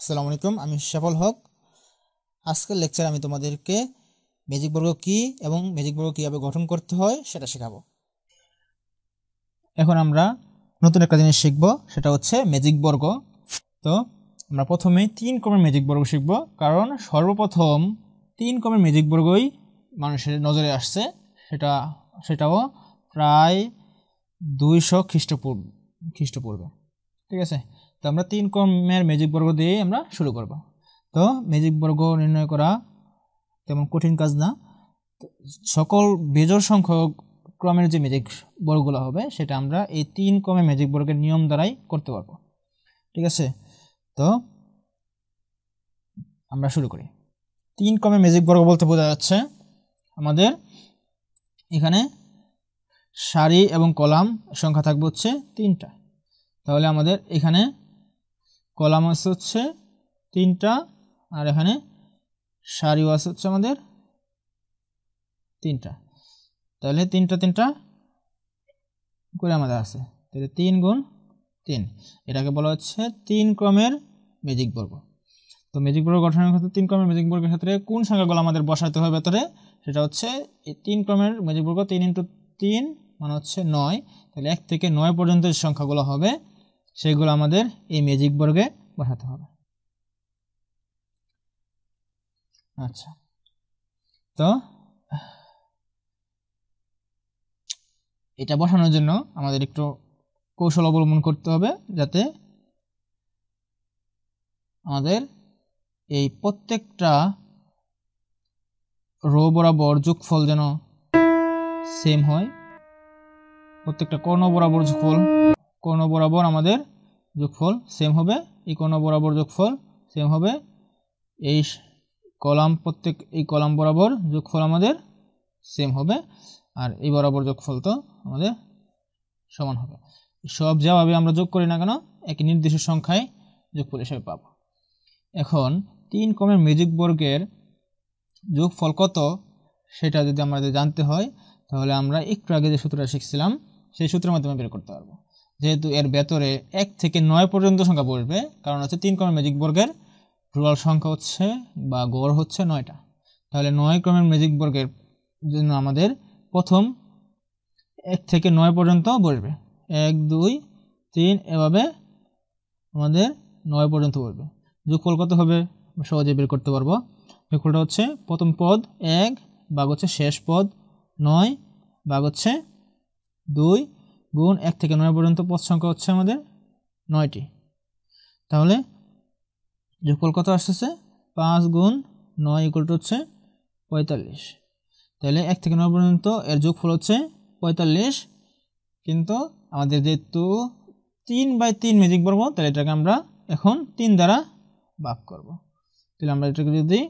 আসসালামু আলাইকুম আমি সফল হক আজকের লেকচার আমি তোমাদেরকে ম্যাজিক বর্গ কি এবং ম্যাজিক বর্গ কীভাবে গঠন করতে হয় সেটা শেখাবো এখন আমরা নতুন একটা জিনিস শিখব সেটা হচ্ছে ম্যাজিক বর্গ তো আমরা প্রথমে তিন কমের ম্যাজিক বর্গ শিখব কারণ সর্বপ্রথম তিন কমের ম্যাজিক বর্গই মানুষের নজরে আসছে সেটা সেটাও প্রায় দুইশো খ্রিস্টপূর্ব খ্রিস্টপূর্বে ঠিক আছে তো আমরা তিন ক্রমের ম্যাজিক বর্গ দিয়ে আমরা শুরু করব তো ম্যাজিক বর্গ নির্ণয় করা তেমন কঠিন কাজ না সকল বেজর সংখ্যক ক্রমের যে ম্যাজিক বর্গগুলো হবে সেটা আমরা এই তিন ক্রমে ম্যাজিক বর্গের নিয়ম দ্বারাই করতে পারবো ঠিক আছে তো আমরা শুরু করি তিন ক্রমে ম্যাজিক বর্গ বলতে বোঝা যাচ্ছে আমাদের এখানে সারি এবং কলাম সংখ্যা থাকবে হচ্ছে তিনটা তাহলে আমাদের এখানে কলাম আছে হচ্ছে তিনটা আর এখানে সারিও আছে হচ্ছে আমাদের তিনটা তাহলে তিনটা তিনটা করে আমাদের আছে তাহলে তিন গুণ তিন এটাকে বলা হচ্ছে তিন ক্রমের ম্যাজিক বর্গ তো ম্যাজিক বর্গ গঠনের ক্ষেত্রে তিন ক্রমের ম্যাজিক বর্গের ক্ষেত্রে কোন সংখ্যাগুলো আমাদের বসাতে হবে ভেতরে সেটা হচ্ছে তিন ক্রমের ম্যাজিক বর্গ তিন ইন্টু তিন মানে হচ্ছে নয় তাহলে এক থেকে নয় পর্যন্ত সংখ্যাগুলো হবে সেগুলো আমাদের এই ম্যাজিক বর্গে বসাতে হবে আচ্ছা তো এটা বসানোর জন্য আমাদের একটু কৌশল অবলম্বন করতে হবে যাতে আমাদের এই প্রত্যেকটা রো বরাবর যোগফল যেন সেম হয় প্রত্যেকটা কর্ণ বরাবর যোগফল কর্ণ বরাবর আমাদের যোগফল সেম হবে এই কর্ণ বরাবর যোগফল সেম হবে এই কলাম প্রত্যেক এই কলাম বরাবর যোগফল আমাদের সেম হবে আর এই বরাবর যোগফল তো আমাদের সমান হবে সব যাভাবে আমরা যোগ করি না কেন একই নির্দিষ্ট সংখ্যায় যোগফল হিসেবে পাব এখন তিন কমের মিউজিক বর্গের যোগফল কত সেটা যদি আমাদের জানতে হয় তাহলে আমরা একটু আগে যে সূত্রটা শিখছিলাম সেই সূত্রের মাধ্যমে বের করতে পারবো যেহেতু এর ভেতরে এক থেকে নয় পর্যন্ত সংখ্যা পড়বে কারণ হচ্ছে তিন ক্রমের ম্যাজিক বর্গের রুয়াল সংখ্যা হচ্ছে বা গড় হচ্ছে নয়টা তাহলে নয় ক্রমের ম্যাজিক বর্গের জন্য আমাদের প্রথম এক থেকে নয় পর্যন্ত বসবে এক দুই তিন এভাবে আমাদের নয় পর্যন্ত বসবে যুগফল কত হবে সহজে বের করতে পারবো যুগফলটা হচ্ছে প্রথম পদ এক বাঘ হচ্ছে শেষ পদ নয় বাঘ হচ্ছে দুই গুণ এক থেকে নয় পর্যন্ত পদ সংখ্যা হচ্ছে আমাদের নয়টি তাহলে যোগফল কত আসতেছে পাঁচ গুণ নয় ইকুয়াল টু হচ্ছে পঁয়তাল্লিশ তাহলে এক থেকে নয় পর্যন্ত এর যোগফল হচ্ছে পঁয়তাল্লিশ কিন্তু আমাদের যেহেতু তিন বাই তিন ম্যাজিক বর্গ তাহলে এটাকে আমরা এখন তিন দ্বারা ভাগ করব। তাহলে আমরা এটাকে যদি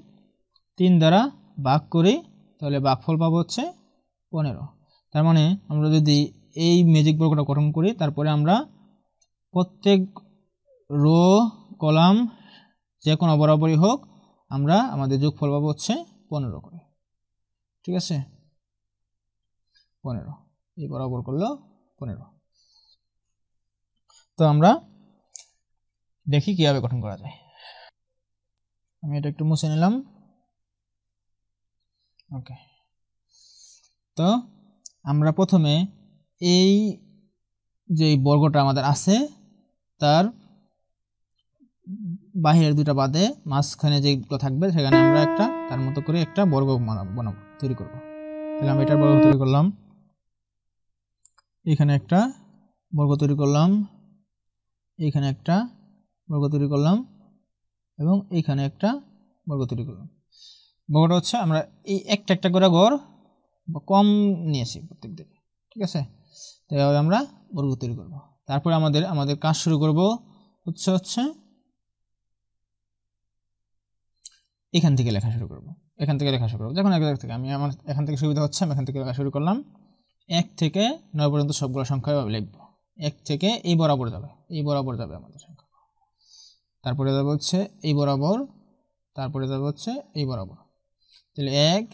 তিন দ্বারা ভাগ করি তাহলে ভাগফল পাবো হচ্ছে পনেরো তার মানে আমরা যদি এই ম্যাজিক বর্গটা গঠন করি তারপরে আমরা প্রত্যেক রো কলাম যে কোনো বরাবরই হোক আমরা আমাদের যোগফল পাবো হচ্ছে পনেরো করে ঠিক আছে পনেরো এই বরাবর করলো পনেরো তো আমরা দেখি কীভাবে গঠন করা যায় আমি এটা একটু মুছে নিলাম ওকে তো আমরা প্রথমে এই যে বর্গটা আমাদের আছে তার বাহিরের দুটা বাদে মাঝখানে যেগুলো থাকবে সেখানে আমরা একটা তার মতো করে একটা বর্গ বানাব তৈরি করব তাহলে আমি এটার বর্গ তৈরি করলাম এখানে একটা বর্গ তৈরি করলাম এখানে একটা বর্গ তৈরি করলাম এবং এখানে একটা বর্গ তৈরি করলাম বর্গটা হচ্ছে আমরা এই একটা একটা করে গড় কম নিয়েছি প্রত্যেক দিকে ঠিক আছে তো এভাবে আমরা বর্গ তৈরি করব তারপরে আমাদের আমাদের কাজ শুরু করব হচ্ছে হচ্ছে এখান থেকে লেখা শুরু করব এখান থেকে লেখা শুরু করবো যখন এক থেকে আমি আমার এখান থেকে সুবিধা হচ্ছে আমি এখান থেকে লেখা শুরু করলাম এক থেকে নয় পর্যন্ত সবগুলো সংখ্যা এভাবে লিখব এক থেকে এই বরাবর যাবে এই বরাবর যাবে আমাদের সংখ্যা তারপরে যাবে হচ্ছে এই বরাবর তারপরে যাবে হচ্ছে এই বরাবর তাহলে এক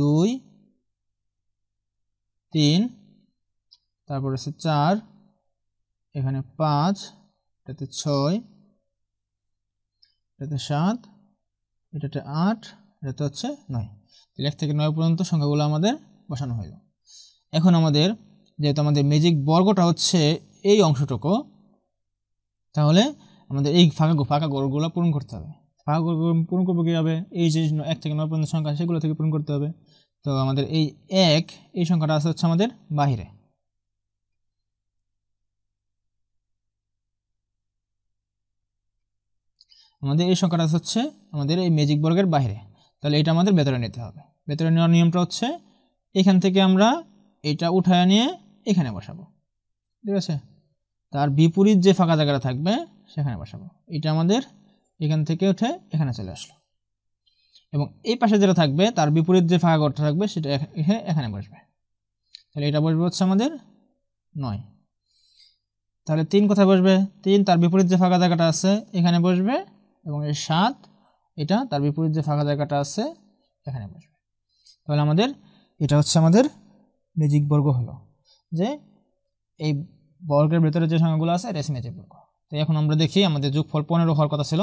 দুই তিন তারপর আছে চার এখানে পাঁচ এটাতে ছয় এটাতে সাত এটাতে আট এটাতে হচ্ছে নয় তাহলে এক থেকে নয় পর্যন্ত সংখ্যাগুলো আমাদের বসানো হইল এখন আমাদের যেহেতু আমাদের ম্যাজিক বর্গটা হচ্ছে এই অংশটুকু তাহলে আমাদের এই ফাঁকা ফাঁকা গোড়গুলো পূরণ করতে হবে ফাঁকা গোড় পূরণ করবো কীভাবে এই যে এক থেকে নয় পর্যন্ত সংখ্যা সেগুলো থেকে পূরণ করতে হবে তো আমাদের এই এক এই সংখ্যাটা আছে হচ্ছে আমাদের বাহিরে আমাদের এই সংখ্যাটা হচ্ছে আমাদের এই ম্যাজিক বর্গের বাইরে তাহলে এটা আমাদের ভেতরে নিতে হবে ভেতরে নেওয়ার নিয়মটা হচ্ছে এখান থেকে আমরা এটা উঠায় নিয়ে এখানে বসাবো ঠিক আছে তার বিপরীত যে ফাঁকা জায়গাটা থাকবে সেখানে বসাবো এটা আমাদের এখান থেকে উঠে এখানে চলে আসলো এবং এই পাশে যেটা থাকবে তার বিপরীত যে ফাঁকা ঘরটা থাকবে সেটা এখানে বসবে তাহলে এটা বসবে হচ্ছে আমাদের নয় তাহলে তিন কোথায় বসবে তিন তার বিপরীত যে ফাঁকা জায়গাটা আছে এখানে বসবে এবং এই সাত এটা তার বিপরীত যে ফাঁকা জায়গাটা আছে এখানে বসবে তাহলে আমাদের এটা হচ্ছে আমাদের মেজিক বর্গ হলো যে এই বর্গের ভেতরে যে সংখ্যাগুলো আছে এটা সিমেজিক বর্গ তো এখন আমরা দেখি আমাদের যোগফল পনেরো হওয়ার কথা ছিল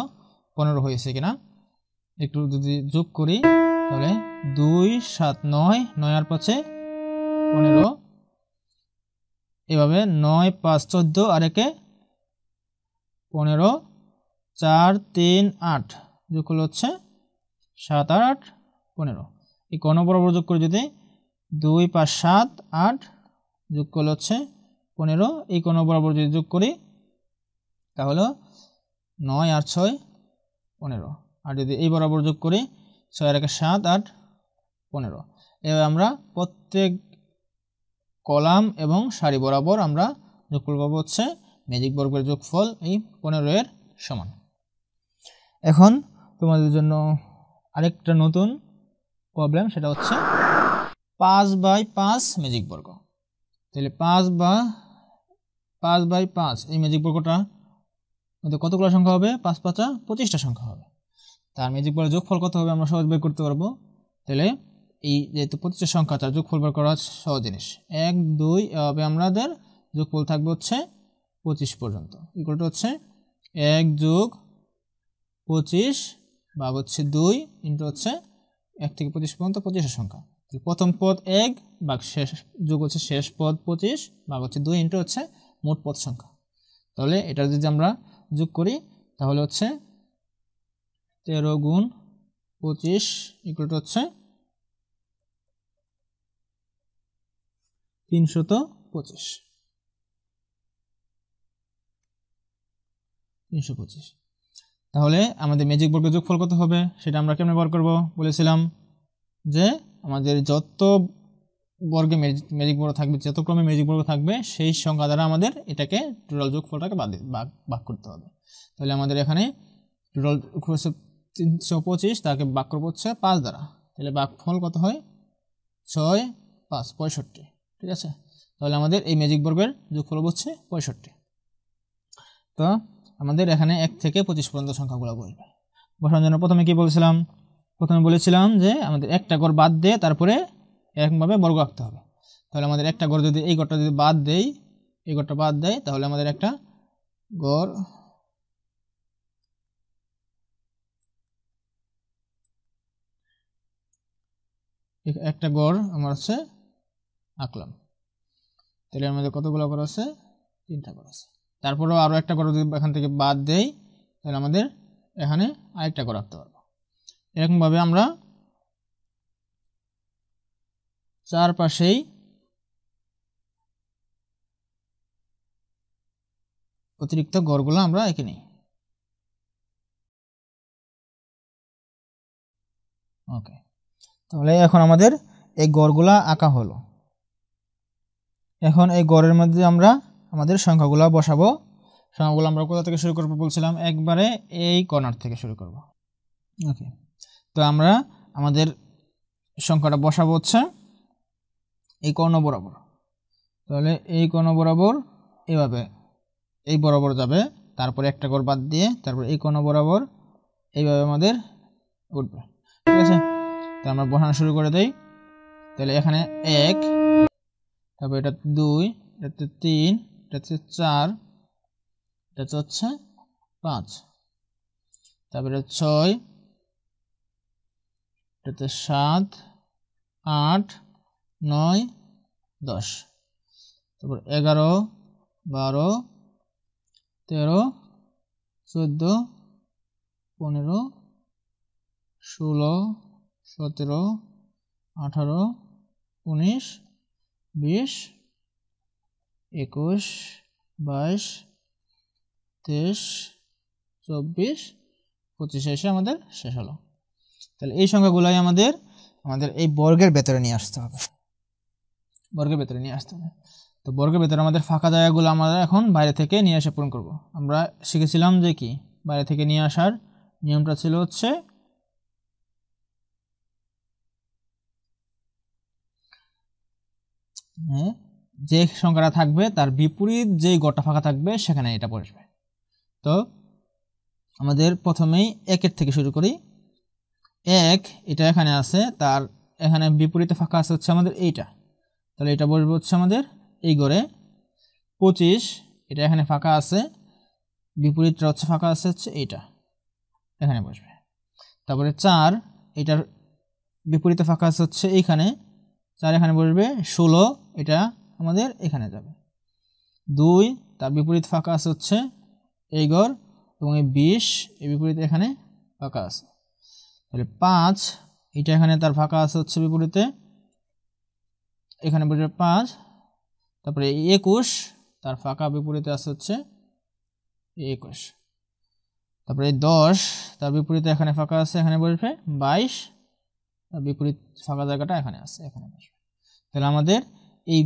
পনেরো হয়েছে কিনা একটু যদি যোগ করি তাহলে দুই সাত নয় নয় আর পাঁচে পনেরো এভাবে নয় পাঁচ চোদ্দো আর একে পনেরো চার তিন আট যোগ করলে হচ্ছে সাত আর আট পনেরো এই কর্ণ বরাবর যোগ করে যদি দুই পাঁচ সাত আট যোগ করলে হচ্ছে পনেরো এই কর্ণ বরাবর যদি যোগ করি তাহলে নয় আট ছয় পনেরো আর যদি এই বরাবর যোগ করি ছয় আর একে সাত আট পনেরো এবার আমরা প্রত্যেক কলাম এবং সারি বরাবর আমরা যোগ করবো হচ্ছে ম্যাজিক বর্গের যোগফল এই পনেরো এর সমান এখন তোমাদের জন্য আরেকটা নতুন প্রবলেম সেটা হচ্ছে পাঁচ বাই পাঁচ ম্যাজিক বর্গ তাহলে পাঁচ বা পাঁচ বাই পাঁচ এই ম্যাজিক বর্গটা মধ্যে কতগুলো সংখ্যা হবে পাঁচ পাঁচা পঁচিশটা সংখ্যা হবে তার ম্যাজিক বর্গের যোগফল কত হবে আমরা সহজ বের করতে পারবো তাহলে এই যেহেতু পঁচিশটা সংখ্যা তার যোগফল বের করা সহজ জিনিস এক দুই হবে আমাদের যোগফল থাকবে হচ্ছে পঁচিশ পর্যন্ত ইকুয়ালটা হচ্ছে এক যোগ পঁচিশ ভাগ হচ্ছে দুই ইন্টু হচ্ছে এক থেকে পঁচিশ পর্যন্ত পঁচিশের সংখ্যা প্রথম পদ এক ভাগ শেষ যোগ হচ্ছে শেষ পদ পঁচিশ ভাগ হচ্ছে দুই ইন্টু হচ্ছে মোট পদ সংখ্যা তাহলে এটা যদি আমরা যোগ করি তাহলে হচ্ছে তেরো গুণ পঁচিশ ইকুয়াল টু হচ্ছে তিনশত পঁচিশ তিনশো পঁচিশ তাহলে আমাদের ম্যাজিক বোর্ডকে যোগফল কত হবে সেটা আমরা কেমনে বার করব বলেছিলাম যে আমাদের যত বর্গে ম্যাজিক বর্গ থাকবে যত ক্রমে ম্যাজিক বোর্ড থাকবে সেই সংখ্যা দ্বারা আমাদের এটাকে টোটাল যোগফলটাকে বাদ ভাগ করতে হবে তাহলে আমাদের এখানে টোটাল হচ্ছে তিনশো পঁচিশ তাকে বাক করবো হচ্ছে পাঁচ দ্বারা তাহলে বাকফল কত হয় ছয় পাঁচ পঁয়ষট্টি ঠিক আছে তাহলে আমাদের এই ম্যাজিক বর্গের যোগফল হচ্ছে পঁয়ষট্টি তো আমাদের এখানে এক থেকে পঁচিশ পর্যন্ত সংখ্যাগুলো বলবে বসানোর জন্য প্রথমে কি বলছিলাম প্রথমে বলেছিলাম যে আমাদের একটা গড় বাদ দিয়ে তারপরে এরকমভাবে বর্গ আঁকতে হবে তাহলে আমাদের একটা গড় যদি এই গড়টা যদি বাদ দেই এই গড়টা বাদ দেয় তাহলে আমাদের একটা গড় একটা গড় আমার হচ্ছে আঁকলাম তাহলে আমাদের কতগুলো গড় আছে তিনটা গড় আছে তারপরেও আরও একটা করা যদি এখান থেকে বাদ দেই তাহলে আমাদের এখানে আরেকটা করে রাখতে পারবো এরকমভাবে আমরা চারপাশেই অতিরিক্ত গড়গুলো আমরা এঁকে নিই ওকে তাহলে এখন আমাদের এই গড়গুলা আঁকা হলো এখন এই গড়ের মধ্যে আমরা আমাদের সংখ্যাগুলো বসাবো সংখ্যাগুলো আমরা কোথা থেকে শুরু করবো বলছিলাম একবারে এই কর্নার থেকে শুরু করব ওকে তো আমরা আমাদের সংখ্যাটা বসাবো হচ্ছে এই কর্ণ বরাবর তাহলে এই কর্ণ বরাবর এভাবে এই বরাবর যাবে তারপরে একটা করে বাদ দিয়ে তারপর এই কর্ণ বরাবর এইভাবে আমাদের উঠবে ঠিক আছে তো আমরা বসানো শুরু করে দিই তাহলে এখানে এক তারপর এটা দুই এটা তিন এটা হচ্ছে চার এটা হচ্ছে পাঁচ তারপরে ছয় এটাতে সাত আট নয় দশ তারপর এগারো বারো তেরো চোদ্দো পনেরো ষোলো সতেরো আঠারো উনিশ বিশ একুশ বাইশ তেইশ চব্বিশ পঁচিশে এসে আমাদের শেষ হলো তাহলে এই সংখ্যাগুলোই আমাদের আমাদের এই বর্গের ভেতরে নিয়ে আসতে হবে বর্গের ভেতরে নিয়ে আসতে হবে তো বর্গের ভেতরে আমাদের ফাঁকা জায়গাগুলো আমরা এখন বাইরে থেকে নিয়ে এসে পূরণ করব আমরা শিখেছিলাম যে কি বাইরে থেকে নিয়ে আসার নিয়মটা ছিল হচ্ছে হ্যাঁ যে সংখ্যাটা থাকবে তার বিপরীত যে গোটা ফাঁকা থাকবে সেখানে এটা বসবে তো আমাদের প্রথমেই একের থেকে শুরু করি এক এটা এখানে আছে তার এখানে বিপরীতে ফাঁকা আছে হচ্ছে আমাদের এইটা তাহলে এটা বসবে হচ্ছে আমাদের এই গড়ে পঁচিশ এটা এখানে ফাঁকা আছে বিপরীতটা হচ্ছে ফাঁকা আছে হচ্ছে এইটা এখানে বসবে তারপরে চার এটার বিপরীতে ফাঁকা আছে হচ্ছে এইখানে চার এখানে বসবে ষোলো এটা আমাদের এখানে যাবে দুই তার বিপরীত ফাঁকা আছে হচ্ছে এই ঘর এবং এই বিশ এই বিপরীতে এখানে ফাঁকা আছে তাহলে পাঁচ এটা এখানে তার ফাঁকা আছে হচ্ছে বিপরীতে এখানে বসবে পাঁচ তারপরে একুশ তার ফাঁকা বিপরীতে আছে হচ্ছে একুশ তারপরে দশ তার বিপরীতে এখানে ফাঁকা আছে এখানে বসবে বাইশ তার বিপরীত ফাঁকা জায়গাটা এখানে আছে এখানে বসবে তাহলে আমাদের এই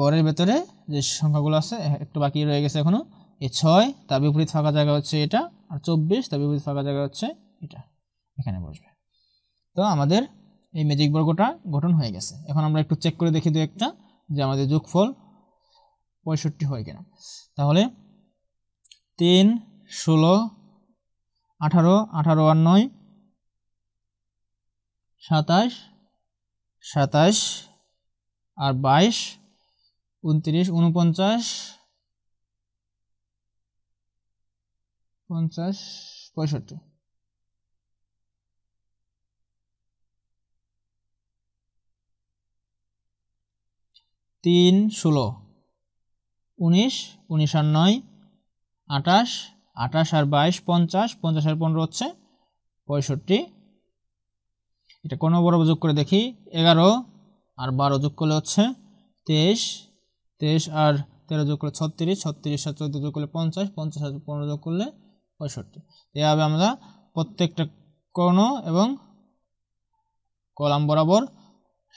গড়ের ভেতরে যে সংখ্যাগুলো আছে একটু বাকি রয়ে গেছে এখনও এ ছয় তার বিপরীত ফাঁকা জায়গা হচ্ছে এটা আর চব্বিশ তার বিপরীত ফাঁকা জায়গা হচ্ছে এটা এখানে বসবে তো আমাদের এই ম্যাজিক বর্গটা গঠন হয়ে গেছে এখন আমরা একটু চেক করে দেখি দু একটা যে আমাদের যোগফল পঁয়ষট্টি হয় কিনা তাহলে তিন ষোলো আঠারো আঠারো আর নয় সাতাশ সাতাশ আর বাইশ উনত্রিশ উনপঞ্চাশ পঞ্চাশ পঁয়ষট্টি তিন ষোলো উনিশ উনিশ আর নয় আঠাশ আঠাশ আর বাইশ পঞ্চাশ পঞ্চাশ আর পনেরো হচ্ছে পঁয়ষট্টি এটা কোনো বড় যোগ করে দেখি এগারো আর বারো যোগ করলে হচ্ছে তেইশ তেইশ আর তেরো যোগ করলে ছত্রিশ ছত্রিশ আর চোদ্দ যোগ করলে পঞ্চাশ পঞ্চাশ আর পনেরো যোগ করলে পঁয়ষট্টি এভাবে আমরা প্রত্যেকটা কর্ণ এবং কলাম বরাবর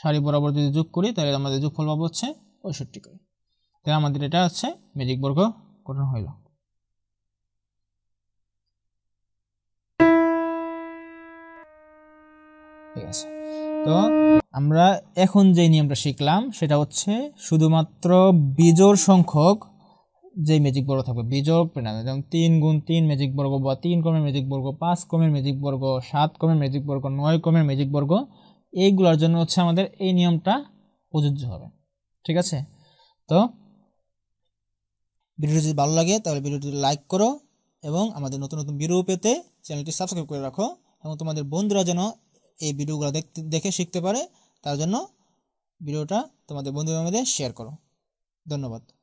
সারি বরাবর যদি যোগ করি তাহলে আমাদের যোগফল পাবো হচ্ছে পঁয়ষট্টি করে তাহলে আমাদের এটা হচ্ছে মেজিক বর্গ গঠন হইল ঠিক আছে তো আমরা এখন যে নিয়মটা শিখলাম সেটা হচ্ছে শুধুমাত্র বিজোর সংখ্যক যে ম্যাজিক বর্গ থাকবে বিজোর পেনাল্টি যেমন তিন গুণ তিন ম্যাজিক বর্গ বা তিন কমের ম্যাজিক বর্গ পাঁচ কমের ম্যাজিক বর্গ সাত কমের ম্যাজিক বর্গ নয় কমের ম্যাজিক বর্গ এইগুলোর জন্য হচ্ছে আমাদের এই নিয়মটা প্রযোজ্য হবে ঠিক আছে তো ভিডিওটি যদি ভালো লাগে তাহলে ভিডিওটি লাইক করো এবং আমাদের নতুন নতুন ভিডিও পেতে চ্যানেলটি সাবস্ক্রাইব করে রাখো এবং তোমাদের বন্ধুরা যেন এই ভিডিওগুলো দেখতে দেখে শিখতে পারে তার জন্য ভিডিওটা তোমাদের বন্ধু বান্ধবদের শেয়ার করো ধন্যবাদ